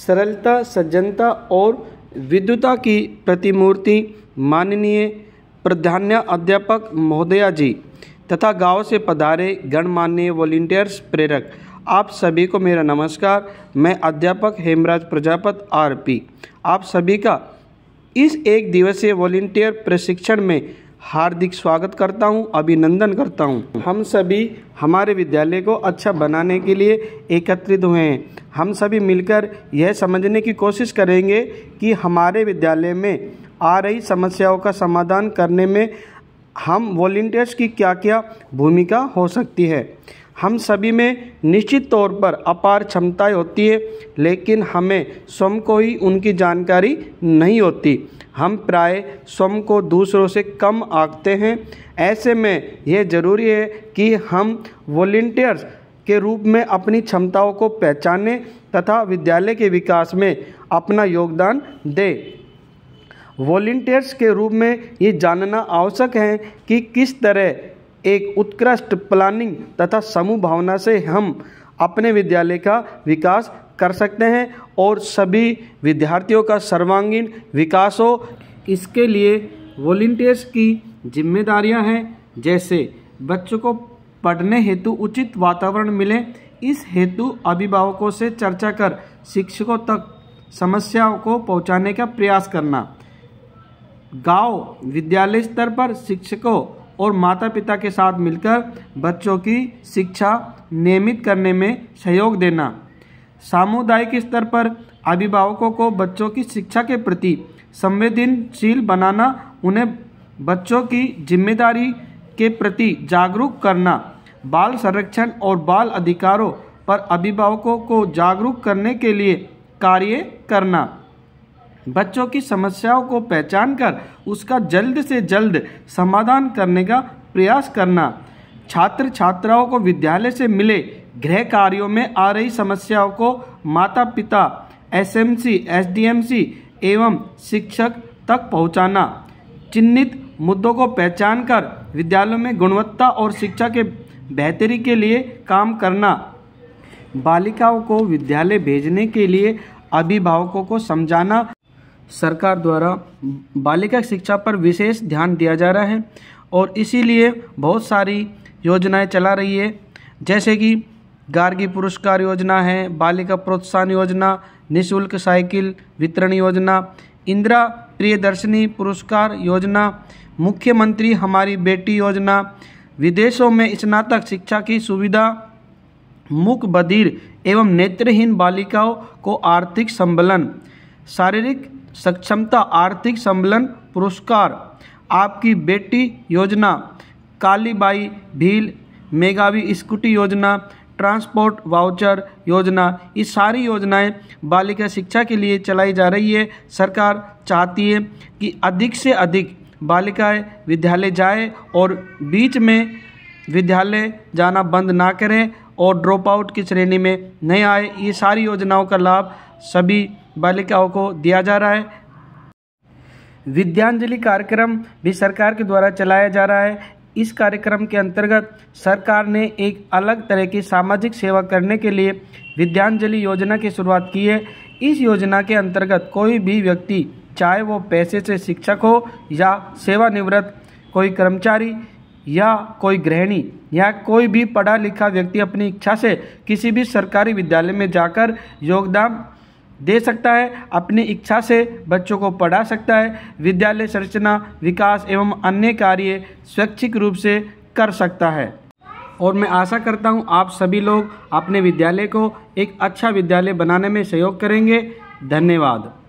सरलता सज्जनता और विद्युता की प्रतिमूर्ति माननीय प्रधान्य अध्यापक महोदया जी तथा गांव से पधारे गणमान्य वॉल्टियर्स प्रेरक आप सभी को मेरा नमस्कार मैं अध्यापक हेमराज प्रजापत आरपी आप सभी का इस एक दिवसीय वॉल्टियर प्रशिक्षण में हार्दिक स्वागत करता हूं, अभिनंदन करता हूं। हम सभी हमारे विद्यालय को अच्छा बनाने के लिए एकत्रित हुए हैं हम सभी मिलकर यह समझने की कोशिश करेंगे कि हमारे विद्यालय में आ रही समस्याओं का समाधान करने में हम वॉल्टियर्स की क्या क्या भूमिका हो सकती है हम सभी में निश्चित तौर पर अपार क्षमताएं होती है लेकिन हमें स्वयं को ही उनकी जानकारी नहीं होती हम प्राय स्वयं को दूसरों से कम आंकते हैं ऐसे में यह ज़रूरी है कि हम वॉल्टियर्स के रूप में अपनी क्षमताओं को पहचानें तथा विद्यालय के विकास में अपना योगदान दें वॉल्टियर्स के रूप में ये जानना आवश्यक है कि किस तरह एक उत्कृष्ट प्लानिंग तथा समूह भावना से हम अपने विद्यालय का विकास कर सकते हैं और सभी विद्यार्थियों का सर्वांगीण विकास हो इसके लिए वॉल्टियर्स की जिम्मेदारियां हैं जैसे बच्चों को पढ़ने हेतु उचित वातावरण मिले इस हेतु अभिभावकों से चर्चा कर शिक्षकों तक समस्याओं को पहुंचाने का प्रयास करना गांव विद्यालय स्तर पर शिक्षकों और माता पिता के साथ मिलकर बच्चों की शिक्षा नियमित करने में सहयोग देना सामुदायिक स्तर पर अभिभावकों को बच्चों की शिक्षा के प्रति संवेदनशील बनाना उन्हें बच्चों की जिम्मेदारी के प्रति जागरूक करना बाल संरक्षण और बाल अधिकारों पर अभिभावकों को जागरूक करने के लिए कार्य करना बच्चों की समस्याओं को पहचान कर उसका जल्द से जल्द समाधान करने का प्रयास करना छात्र छात्राओं को विद्यालय से मिले गृह कार्यों में आ रही समस्याओं को माता पिता एसएमसी एसडीएमसी एवं शिक्षक तक पहुंचाना चिन्हित मुद्दों को पहचान कर विद्यालयों में गुणवत्ता और शिक्षा के बेहतरी के लिए काम करना बालिकाओं को विद्यालय भेजने के लिए अभिभावकों को समझाना सरकार द्वारा बालिका शिक्षा पर विशेष ध्यान दिया जा रहा है और इसीलिए बहुत सारी योजनाएं चला रही है जैसे कि गार्गी पुरस्कार योजना है बालिका प्रोत्साहन योजना निशुल्क साइकिल वितरण योजना इंदिरा प्रियदर्शनी पुरस्कार योजना मुख्यमंत्री हमारी बेटी योजना विदेशों में स्नातक शिक्षा की सुविधा मुख बधिर एवं नेत्रहीन बालिकाओं को आर्थिक संबलन शारीरिक सक्षमता आर्थिक सम्मेलन पुरस्कार आपकी बेटी योजना कालीबाई भील मेगावी स्कूटी योजना ट्रांसपोर्ट वाउचर योजना ये सारी योजनाएं बालिका शिक्षा के लिए चलाई जा रही है सरकार चाहती है कि अधिक से अधिक बालिकाएं विद्यालय जाए और बीच में विद्यालय जाना बंद ना करें और ड्रॉप आउट की श्रेणी में नहीं आए ये सारी योजनाओं का लाभ सभी बालिकाओं को दिया जा रहा है विद्यांजलि कार्यक्रम भी सरकार के द्वारा चलाया जा रहा है इस कार्यक्रम के अंतर्गत सरकार ने एक अलग तरह की सामाजिक सेवा करने के लिए विद्यांजलि योजना की शुरुआत की है इस योजना के अंतर्गत कोई भी व्यक्ति चाहे वो पैसे से शिक्षक हो या सेवानिवृत्त कोई कर्मचारी या कोई गृहिणी या कोई भी पढ़ा लिखा व्यक्ति अपनी इच्छा से किसी भी सरकारी विद्यालय में जाकर योगदान दे सकता है अपनी इच्छा से बच्चों को पढ़ा सकता है विद्यालय संरचना विकास एवं अन्य कार्य स्वैच्छिक रूप से कर सकता है और मैं आशा करता हूं आप सभी लोग अपने विद्यालय को एक अच्छा विद्यालय बनाने में सहयोग करेंगे धन्यवाद